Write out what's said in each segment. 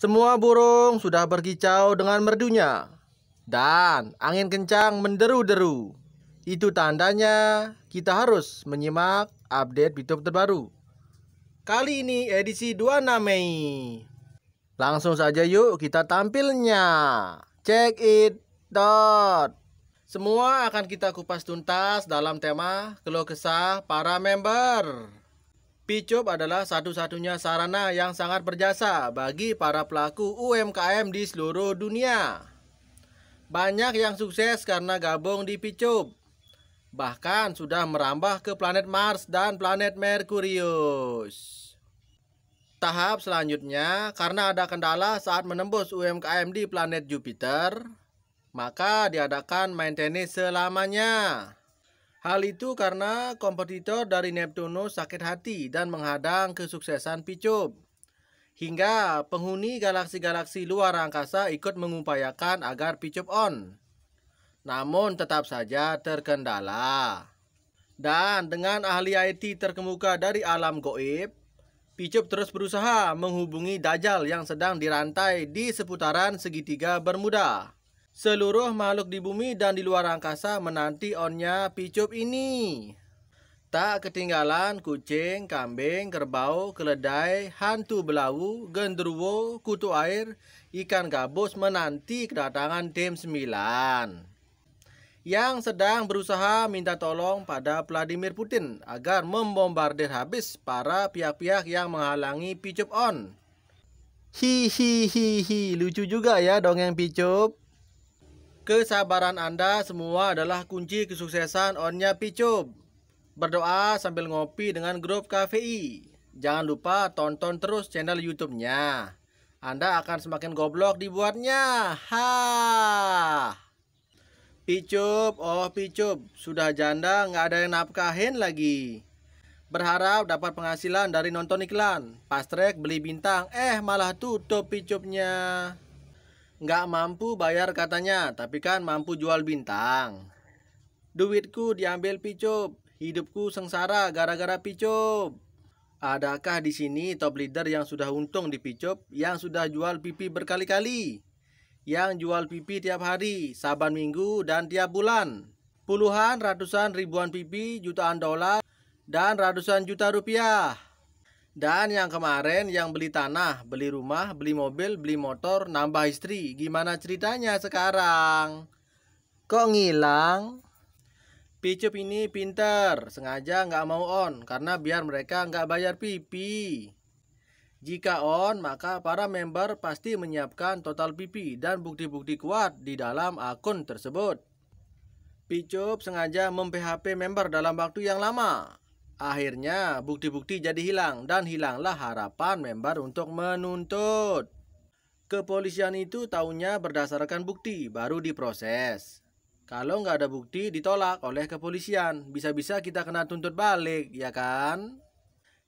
Semua burung sudah berkicau dengan merdunya dan angin kencang menderu-deru. Itu tandanya kita harus menyimak update YouTube terbaru. Kali ini edisi 26 Mei. Langsung saja yuk kita tampilnya. Check it dot. Semua akan kita kupas tuntas dalam tema keluh kesah para member. Picup adalah satu-satunya sarana yang sangat berjasa bagi para pelaku UMKM di seluruh dunia. Banyak yang sukses karena gabung di Picup. Bahkan sudah merambah ke planet Mars dan planet Merkurius. Tahap selanjutnya, karena ada kendala saat menembus UMKM di planet Jupiter, maka diadakan maintenance selamanya. Hal itu karena kompetitor dari Neptunus sakit hati dan menghadang kesuksesan Picup. Hingga penghuni galaksi-galaksi luar angkasa ikut mengupayakan agar Picup on. Namun tetap saja terkendala. Dan dengan ahli IT terkemuka dari alam goib, Picup terus berusaha menghubungi Dajjal yang sedang dirantai di seputaran segitiga Bermuda. Seluruh makhluk di bumi dan di luar angkasa menanti onnya picup ini. Tak ketinggalan kucing, kambing, kerbau, keledai, hantu belau, genderuwo, kutu air, ikan gabus menanti kedatangan tim 9 yang sedang berusaha minta tolong pada Vladimir Putin agar membombardir habis para pihak-pihak yang menghalangi Picup On. Hihihihi, lucu juga ya dongeng Picup. Kesabaran Anda semua adalah kunci kesuksesan Onnya Picub. Berdoa sambil ngopi dengan grup KVI. Jangan lupa tonton terus channel YouTube-nya. Anda akan semakin goblok dibuatnya. Ha. Picup, oh picup, sudah janda nggak ada yang nafkahin lagi. Berharap dapat penghasilan dari nonton iklan. pastrek beli bintang, eh malah tutup picupnya. Nggak mampu bayar katanya, tapi kan mampu jual bintang. Duitku diambil picup, hidupku sengsara gara-gara picup. Adakah di sini top leader yang sudah untung di picup, yang sudah jual pipi berkali-kali? Yang jual pipi tiap hari, saban minggu, dan tiap bulan. Puluhan, ratusan, ribuan pipi, jutaan dolar, dan ratusan juta rupiah. Dan yang kemarin yang beli tanah, beli rumah, beli mobil, beli motor, nambah istri. Gimana ceritanya sekarang? Kok ngilang? Picup ini pinter, sengaja nggak mau on karena biar mereka nggak bayar pipi. Jika on, maka para member pasti menyiapkan total pipi dan bukti-bukti kuat di dalam akun tersebut. Picup sengaja mem member dalam waktu yang lama Akhirnya, bukti-bukti jadi hilang dan hilanglah harapan member untuk menuntut. Kepolisian itu tahunya berdasarkan bukti, baru diproses. Kalau nggak ada bukti, ditolak oleh kepolisian. Bisa-bisa kita kena tuntut balik, ya kan?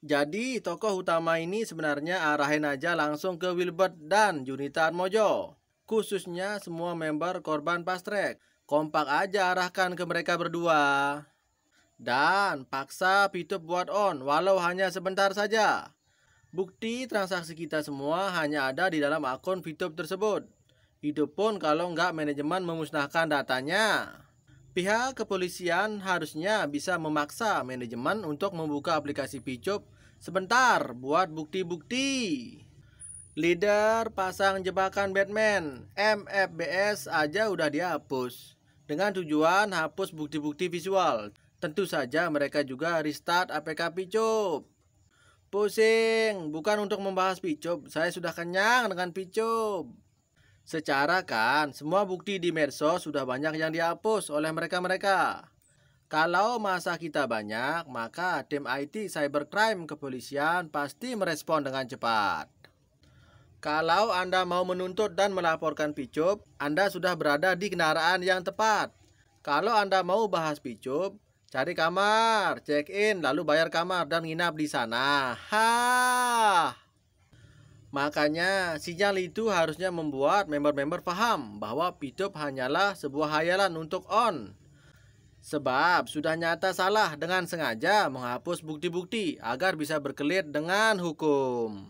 Jadi, tokoh utama ini sebenarnya arahin aja langsung ke Wilbert dan Junita Mojo. Khususnya semua member korban Pastrek. Kompak aja arahkan ke mereka berdua dan paksa p buat on walau hanya sebentar saja. Bukti transaksi kita semua hanya ada di dalam akun p tersebut. Itu pun kalau nggak manajemen memusnahkan datanya. Pihak kepolisian harusnya bisa memaksa manajemen untuk membuka aplikasi Pichup sebentar buat bukti-bukti. Leader pasang jebakan Batman, MFBS aja udah dihapus. Dengan tujuan hapus bukti-bukti visual. Tentu saja mereka juga restart APK Picup. Pusing, bukan untuk membahas Picup, saya sudah kenyang dengan Picup. Secara kan, semua bukti di medsos sudah banyak yang dihapus oleh mereka-mereka. Kalau masa kita banyak, maka tim IT cybercrime kepolisian pasti merespon dengan cepat. Kalau Anda mau menuntut dan melaporkan Picup, Anda sudah berada di kendaraan yang tepat. Kalau Anda mau bahas Picup, Cari kamar, check in, lalu bayar kamar dan nginap di sana. Ha. Makanya sinyal itu harusnya membuat member-member paham bahwa PITOP hanyalah sebuah hayalan untuk on. Sebab sudah nyata salah dengan sengaja menghapus bukti-bukti agar bisa berkelit dengan hukum.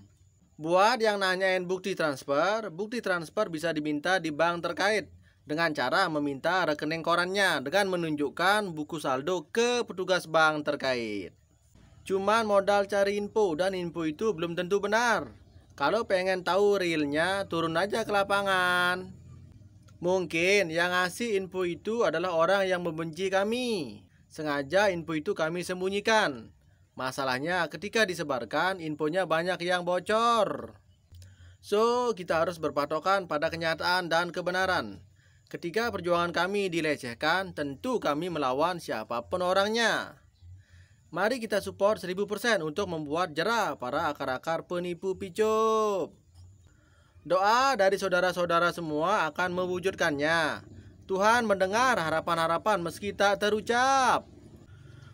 Buat yang nanyain bukti transfer, bukti transfer bisa diminta di bank terkait dengan cara meminta rekening korannya dengan menunjukkan buku saldo ke petugas bank terkait. Cuman modal cari info dan info itu belum tentu benar. Kalau pengen tahu realnya, turun aja ke lapangan. Mungkin yang ngasih info itu adalah orang yang membenci kami. Sengaja info itu kami sembunyikan. Masalahnya ketika disebarkan, infonya banyak yang bocor. So, kita harus berpatokan pada kenyataan dan kebenaran. Ketika perjuangan kami dilecehkan, tentu kami melawan siapapun orangnya. Mari kita support 1000% untuk membuat jerah para akar-akar penipu picup. Doa dari saudara-saudara semua akan mewujudkannya. Tuhan mendengar harapan-harapan meski tak terucap.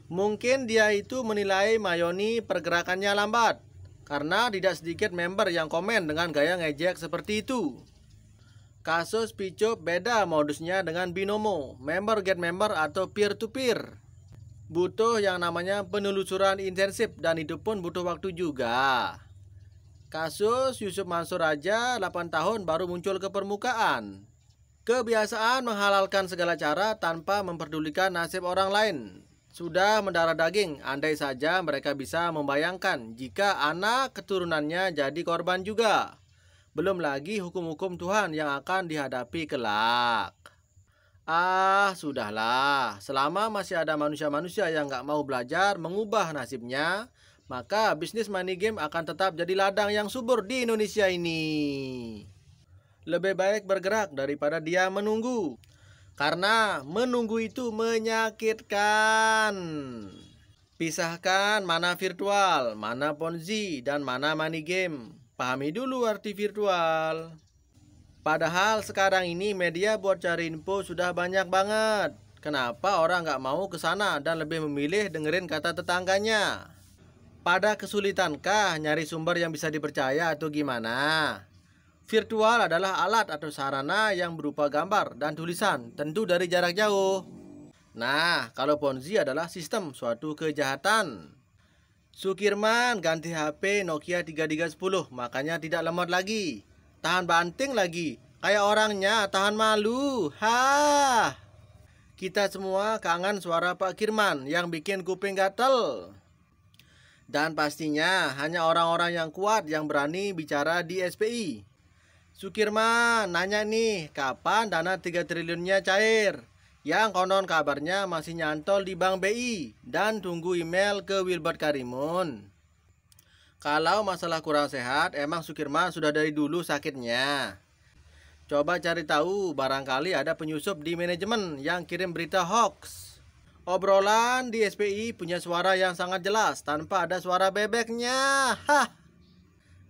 Mungkin dia itu menilai Mayoni pergerakannya lambat karena tidak sedikit member yang komen dengan gaya ngejek seperti itu. Kasus Pico beda modusnya dengan binomo, member get member atau peer to peer. Butuh yang namanya penelusuran intensif dan itu pun butuh waktu juga. Kasus Yusuf Mansur aja 8 tahun baru muncul ke permukaan. Kebiasaan menghalalkan segala cara tanpa memperdulikan nasib orang lain. Sudah mendarah daging, andai saja mereka bisa membayangkan jika anak keturunannya jadi korban juga. Belum lagi hukum-hukum Tuhan yang akan dihadapi kelak. Ah, sudahlah. Selama masih ada manusia-manusia yang nggak mau belajar mengubah nasibnya, maka bisnis money game akan tetap jadi ladang yang subur di Indonesia ini. Lebih baik bergerak daripada dia menunggu. Karena menunggu itu menyakitkan. Pisahkan mana virtual, mana ponzi, dan mana money game. Pahami dulu arti virtual. Padahal sekarang ini media buat cari info sudah banyak banget. Kenapa orang nggak mau ke sana dan lebih memilih dengerin kata tetangganya? Pada kesulitankah nyari sumber yang bisa dipercaya atau gimana? Virtual adalah alat atau sarana yang berupa gambar dan tulisan, tentu dari jarak jauh. Nah, kalau Ponzi adalah sistem suatu kejahatan. Sukirman ganti HP Nokia 3310, makanya tidak lemot lagi. Tahan banting lagi, kayak orangnya tahan malu. Ha. Kita semua kangen suara Pak Kirman yang bikin kuping gatel. Dan pastinya hanya orang-orang yang kuat yang berani bicara di SPI. Sukirman nanya nih, kapan dana 3 triliunnya cair? yang konon kabarnya masih nyantol di Bank BI dan tunggu email ke Wilbert Karimun. Kalau masalah kurang sehat, emang Sukirman sudah dari dulu sakitnya. Coba cari tahu, barangkali ada penyusup di manajemen yang kirim berita hoax. Obrolan di SPI punya suara yang sangat jelas tanpa ada suara bebeknya. Hah.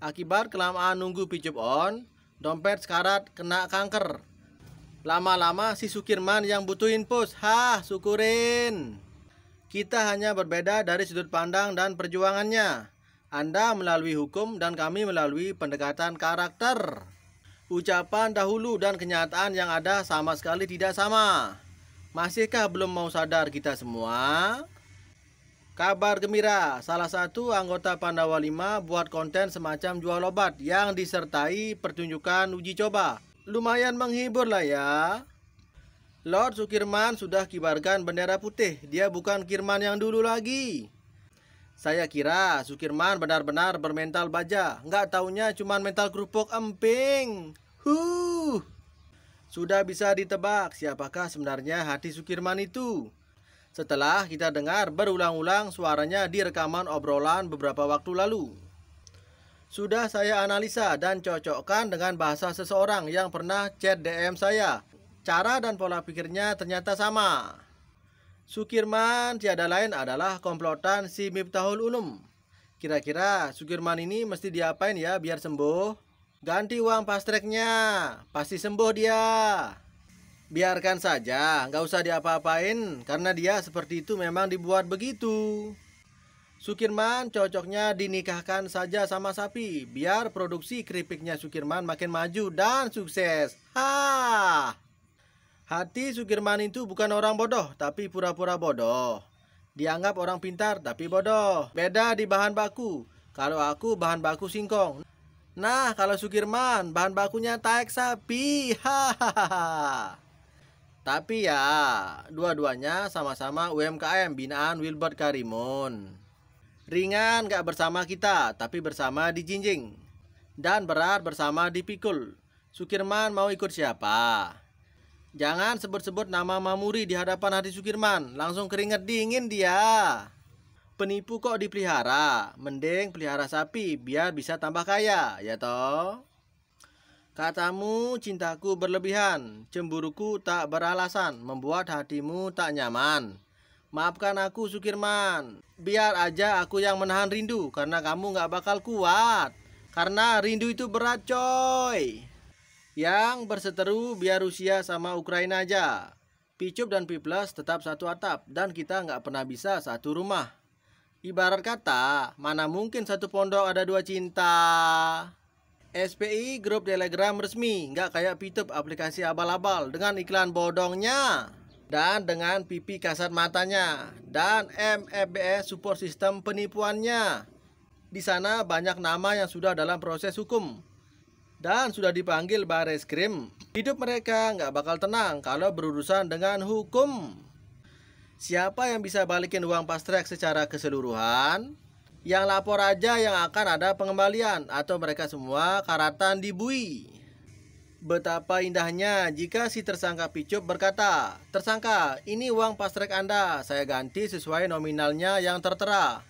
Akibat kelamaan nunggu picup on, dompet sekarat kena kanker. Lama-lama si Sukirman yang butuh infus. Hah, syukurin. Kita hanya berbeda dari sudut pandang dan perjuangannya. Anda melalui hukum dan kami melalui pendekatan karakter. Ucapan dahulu dan kenyataan yang ada sama sekali tidak sama. Masihkah belum mau sadar kita semua? Kabar gembira, salah satu anggota Pandawa 5 buat konten semacam jual obat yang disertai pertunjukan uji coba lumayan menghibur lah ya. Lord Sukirman sudah kibarkan bendera putih, dia bukan Kirman yang dulu lagi. Saya kira Sukirman benar-benar bermental baja, nggak taunya cuma mental kerupuk emping. Huh. Sudah bisa ditebak siapakah sebenarnya hati Sukirman itu. Setelah kita dengar berulang-ulang suaranya di rekaman obrolan beberapa waktu lalu. Sudah saya analisa dan cocokkan dengan bahasa seseorang yang pernah chat DM saya. Cara dan pola pikirnya ternyata sama. Sukirman tiada lain adalah komplotan si Miftahul Unum. Kira-kira Sukirman ini mesti diapain ya biar sembuh? Ganti uang pastreknya, pasti sembuh dia. Biarkan saja, nggak usah diapa-apain karena dia seperti itu memang dibuat begitu. Sukirman cocoknya dinikahkan saja sama sapi biar produksi keripiknya Sukirman makin maju dan sukses. Ha. Hati Sukirman itu bukan orang bodoh tapi pura-pura bodoh. Dianggap orang pintar tapi bodoh. Beda di bahan baku. Kalau aku bahan baku singkong. Nah, kalau Sukirman bahan bakunya taek sapi. ha. tapi ya, dua-duanya sama-sama UMKM binaan Wilbert Karimun. Ringan gak bersama kita, tapi bersama dijinjing Dan berat bersama dipikul. Sukirman mau ikut siapa? Jangan sebut-sebut nama Mamuri di hadapan hati Sukirman. Langsung keringet dingin dia. Penipu kok dipelihara. Mending pelihara sapi biar bisa tambah kaya, ya toh? Katamu cintaku berlebihan, cemburuku tak beralasan, membuat hatimu tak nyaman. Maafkan aku Sukirman Biar aja aku yang menahan rindu Karena kamu gak bakal kuat Karena rindu itu berat coy Yang berseteru biar Rusia sama Ukraina aja Picup dan Piplas tetap satu atap Dan kita nggak pernah bisa satu rumah Ibarat kata, mana mungkin satu pondok ada dua cinta SPI grup telegram resmi, nggak kayak Pitup aplikasi abal-abal dengan iklan bodongnya dan dengan pipi kasat matanya dan MFBS support sistem penipuannya. Di sana banyak nama yang sudah dalam proses hukum dan sudah dipanggil baris krim. Hidup mereka nggak bakal tenang kalau berurusan dengan hukum. Siapa yang bisa balikin uang pastrek secara keseluruhan? Yang lapor aja yang akan ada pengembalian atau mereka semua karatan dibui. Betapa indahnya jika si tersangka picup berkata, Tersangka, ini uang pasrek Anda, saya ganti sesuai nominalnya yang tertera.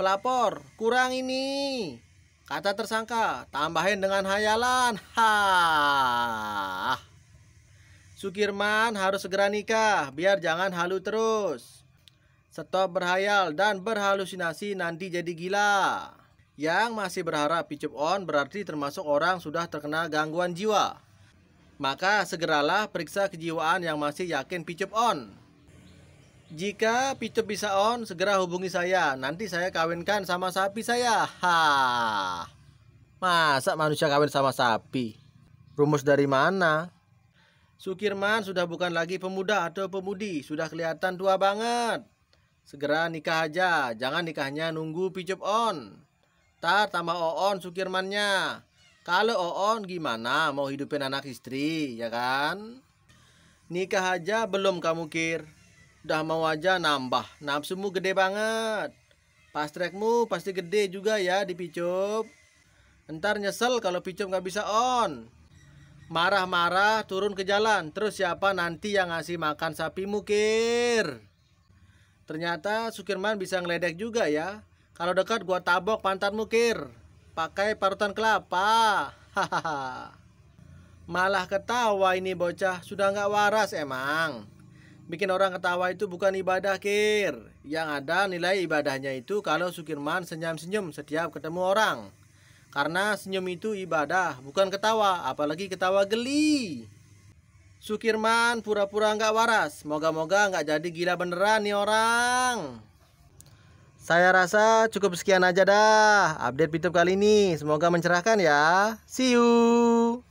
Pelapor, kurang ini. Kata tersangka, tambahin dengan hayalan. Ha. Sukirman harus segera nikah, biar jangan halu terus. Stop berhayal dan berhalusinasi nanti jadi gila yang masih berharap picup on berarti termasuk orang sudah terkena gangguan jiwa. Maka segeralah periksa kejiwaan yang masih yakin picup on. Jika picup bisa on, segera hubungi saya. Nanti saya kawinkan sama sapi saya. Ha. Masa manusia kawin sama sapi? Rumus dari mana? Sukirman sudah bukan lagi pemuda atau pemudi, sudah kelihatan tua banget. Segera nikah aja, jangan nikahnya nunggu picup on. Ntar tambah Oon Sukirmannya. Kalau Oon gimana mau hidupin anak istri, ya kan? Nikah aja belum kamu kir. Udah mau aja nambah, nafsumu gede banget. pas Pastrekmu pasti gede juga ya di Picup. Ntar nyesel kalau Picup nggak bisa on. Marah-marah turun ke jalan, terus siapa nanti yang ngasih makan sapi mukir? Ternyata Sukirman bisa ngeledek juga ya. Kalau dekat gua tabok pantat mukir Pakai parutan kelapa Hahaha Malah ketawa ini bocah Sudah nggak waras emang Bikin orang ketawa itu bukan ibadah kir Yang ada nilai ibadahnya itu Kalau Sukirman senyum-senyum setiap ketemu orang Karena senyum itu ibadah Bukan ketawa Apalagi ketawa geli Sukirman pura-pura nggak waras Moga-moga nggak jadi gila beneran nih orang saya rasa cukup sekian aja dah update video kali ini. Semoga mencerahkan ya. See you.